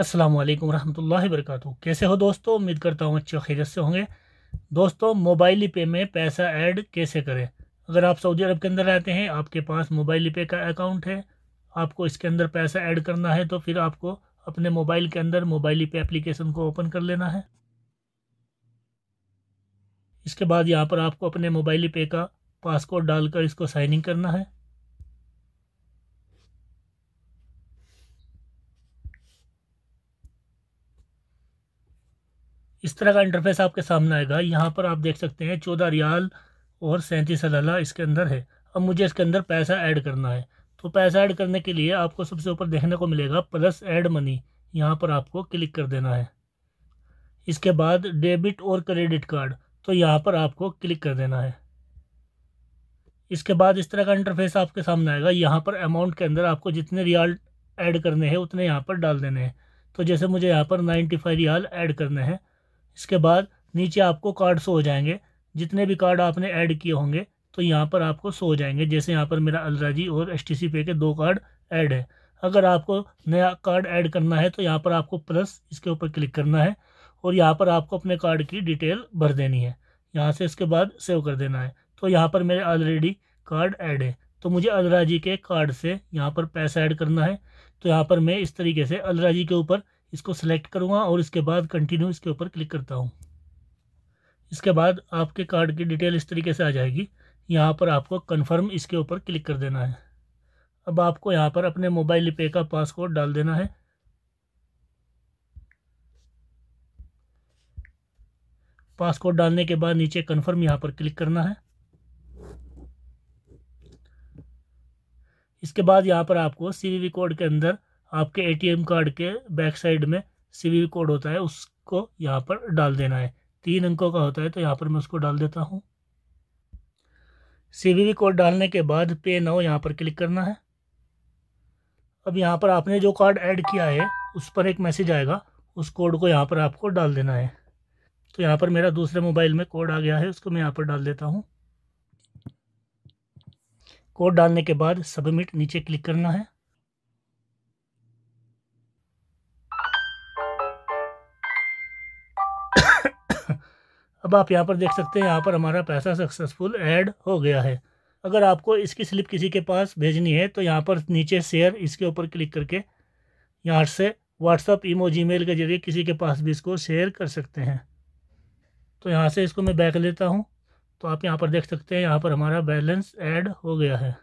अस्सलाम वालेकुम रहमतुल्लाहि कैसे हो दोस्तों उम्मीद करता हूँ अच्छे खैरत से होंगे दोस्तों मोबाइल पे में पैसा ऐड कैसे करें अगर आप सऊदी अरब के अंदर रहते हैं आपके पास मोबाइल पे का अकाउंट है आपको इसके अंदर पैसा ऐड करना है तो फिर आपको अपने मोबाइल के अंदर मोबाइल पे एप्लीकेशन को ओपन कर लेना है इसके बाद यहाँ पर आपको अपने मोबाइल पे का पासकोड डालकर इसको साइन इन करना है इस तरह का इंटरफेस आपके सामने आएगा यहाँ पर आप देख सकते हैं चौदह रियाल और सैंतीस अलाला इसके अंदर है अब मुझे इसके अंदर पैसा ऐड करना है तो पैसा ऐड करने के लिए आपको सबसे ऊपर देखने को मिलेगा प्लस ऐड मनी यहाँ पर आपको क्लिक कर देना है इसके बाद डेबिट और क्रेडिट कार्ड तो यहाँ पर आपको क्लिक कर देना है इसके बाद इस तरह का इंटरफेस आपके सामने आएगा यहाँ पर अमाउंट के अंदर आपको जितने रियाल ऐड करने हैं उतने यहाँ पर डाल देने हैं तो जैसे मुझे यहाँ पर नाइन्टी फाइव रियाल ऐड करने हैं इसके बाद नीचे आपको कार्ड सो हो जाएंगे जितने भी कार्ड आपने ऐड किए होंगे तो यहाँ पर आपको सो हो जाएंगे जैसे यहाँ पर मेरा अलराजी और एस टी पे के दो कार्ड ऐड है अगर आपको नया कार्ड ऐड करना है तो यहाँ पर आपको प्लस इसके ऊपर क्लिक करना है और यहाँ पर आपको अपने कार्ड की डिटेल भर देनी है यहाँ से इसके बाद सेव कर देना है तो यहाँ पर मेरे ऑलरेडी कार्ड ऐड है तो मुझे अलराजी के कार्ड से यहाँ पर पैसा ऐड करना है तो यहाँ पर मैं इस तरीके से अलराजी के ऊपर इसको सेलेक्ट करूँगा और इसके बाद कंटिन्यू इसके ऊपर क्लिक करता हूँ इसके बाद आपके कार्ड की डिटेल इस तरीके से आ जाएगी यहाँ पर आपको कन्फर्म इसके ऊपर क्लिक कर देना है अब आपको यहाँ पर अपने मोबाइल पे का पासकोड डाल देना है पासकोड डालने के बाद नीचे कन्फर्म यहाँ पर क्लिक करना है इसके बाद यहाँ पर आपको सी कोड के अंदर आपके एटीएम कार्ड के बैक साइड में सिविल कोड होता है उसको यहाँ पर डाल देना है तीन अंकों का होता है तो यहाँ पर मैं उसको डाल देता हूँ सिविल कोड डालने के बाद पे नाउ यहाँ पर क्लिक करना है अब यहाँ पर आपने जो कार्ड ऐड किया है उस पर एक मैसेज आएगा उस कोड को यहाँ पर आपको डाल देना है तो यहाँ पर मेरा दूसरे मोबाइल में कोड आ गया है उसको मैं यहाँ पर डाल देता हूँ कोड डालने के बाद सबमिट नीचे क्लिक करना है अब आप यहाँ पर देख सकते हैं यहाँ पर हमारा पैसा सक्सेसफुल ऐड हो गया है अगर आपको इसकी स्लिप किसी के पास भेजनी है तो यहाँ पर नीचे शेयर इसके ऊपर क्लिक करके यहाँ से व्हाट्सअप ईमो मेल के जरिए किसी के पास भी इसको शेयर कर सकते हैं तो यहाँ से इसको मैं बैक लेता हूँ तो आप यहाँ पर देख सकते हैं यहाँ पर हमारा बैलेंस ऐड हो गया है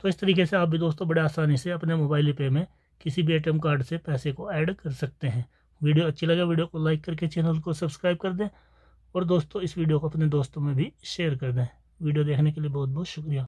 तो इस तरीके से आप भी दोस्तों बड़े आसानी से अपने मोबाइल पे में किसी भी ए कार्ड से पैसे को ऐड कर सकते हैं वीडियो अच्छी लगे वीडियो को लाइक करके चैनल को सब्सक्राइब कर दें और दोस्तों इस वीडियो को अपने दोस्तों में भी शेयर कर दें वीडियो देखने के लिए बहुत बहुत शुक्रिया